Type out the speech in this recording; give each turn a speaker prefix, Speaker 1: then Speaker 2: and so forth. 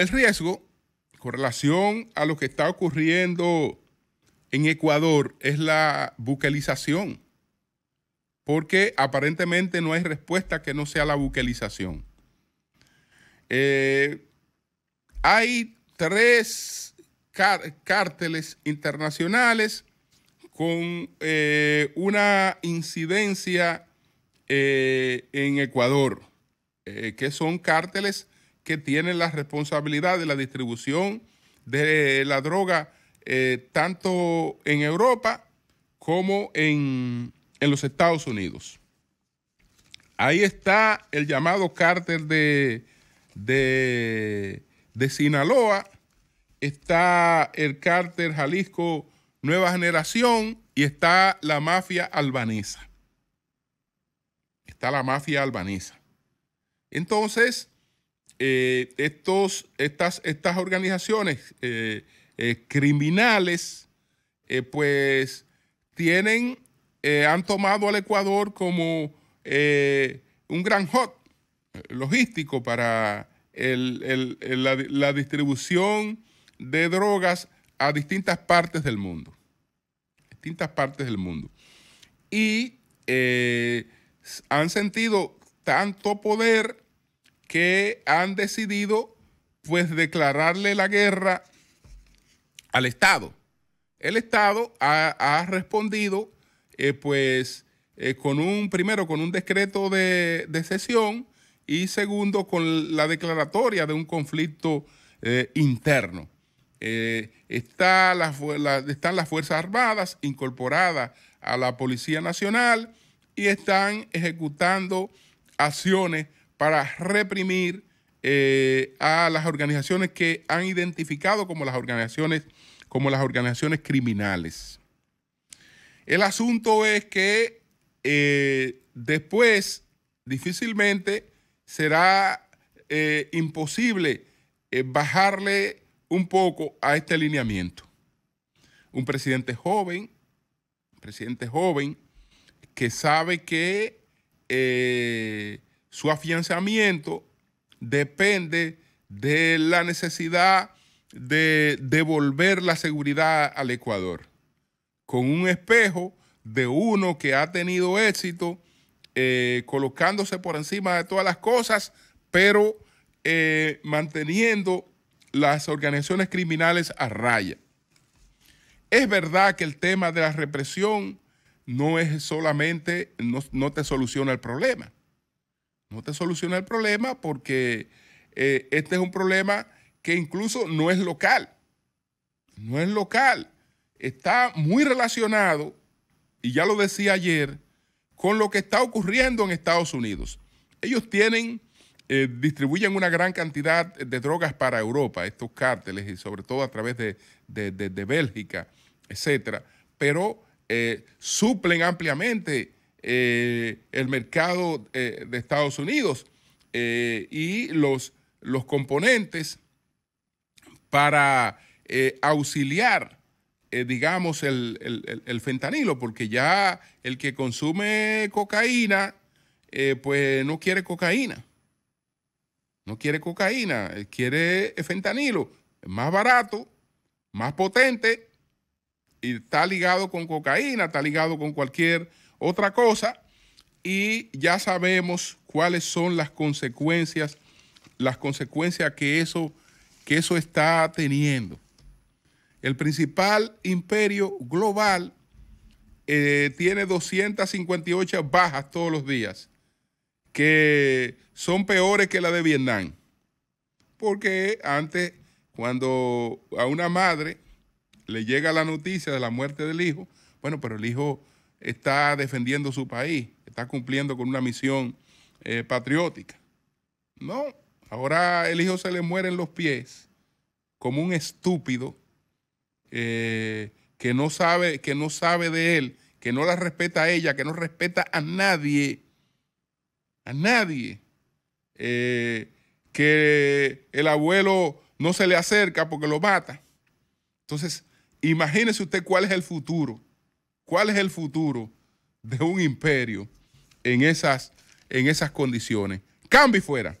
Speaker 1: El riesgo con relación a lo que está ocurriendo en Ecuador es la bucalización, porque aparentemente no hay respuesta que no sea la bucalización. Eh, hay tres cárteles internacionales con eh, una incidencia eh, en Ecuador, que son cárteles que tienen la responsabilidad de la distribución de la droga eh, tanto en Europa como en, los Estados Unidos. Ahí está el llamado cártel de, de Sinaloa, está el cárter Jalisco Nueva Generación y está la mafia albanesa. Está la mafia albanesa. Entonces, eh, estos, estas, estas organizaciones eh, eh, criminales, pues tienen, han tomado al Ecuador como un gran hot logístico para la, distribución de drogas a distintas partes del mundo. Distintas partes del mundo. Y han sentido tanto poder que han decidido pues declararle la guerra al Estado. El Estado ha, respondido eh, pues eh, con un, primero con un decreto de, de, y segundo con la declaratoria de un conflicto eh, interno. Está están las Fuerzas Armadas incorporadas a la Policía Nacional y están ejecutando acciones para reprimir eh, a las organizaciones que han identificado como las organizaciones, como las organizaciones criminales. El asunto es que eh, después difícilmente será eh, imposible bajarle un poco a este alineamiento. Un presidente joven, presidente joven que sabe que su afianzamiento depende de la necesidad de devolver la seguridad al Ecuador, con un espejo de uno que ha tenido éxito eh, colocándose por encima de todas las cosas, pero eh, manteniendo las organizaciones criminales a raya. Es verdad que el tema de la represión no es solamente, no te soluciona el problema no te soluciona el problema porque eh, este es un problema que incluso no es local. No es local. Está muy relacionado, y ya lo decía ayer, con lo que está ocurriendo en Estados Unidos. Ellos tienen, eh, distribuyen una gran cantidad de drogas para Europa, estos cárteles, y sobre todo a través de, Bélgica, etcétera, pero eh, suplen ampliamente eh, el mercado eh, de Estados Unidos eh, y los, los, componentes para auxiliar, digamos, el, fentanilo, porque ya el que consume cocaína, pues no quiere cocaína. No quiere cocaína, quiere fentanilo. más barato, más potente y está ligado con cocaína, está ligado con cualquier otra cosa y ya sabemos cuáles son las consecuencias, las consecuencias que eso, que eso está teniendo. El principal imperio global eh, tiene 258 bajas todos los días, que son peores que la de Vietnam. Porque antes, cuando a una madre le llega la noticia de la muerte del hijo, bueno, pero el hijo está defendiendo su país, está cumpliendo con una misión eh, patriótica. No, ahora el hijo se le muere en los pies como un estúpido eh, que, no sabe, que no sabe de él, que no la respeta a ella, que no respeta a nadie, a nadie. Eh, que el abuelo no se le acerca porque lo mata. Entonces, imagínese usted cuál es el futuro ¿Cuál es el futuro de un imperio en esas, en esas condiciones? Cambio fuera.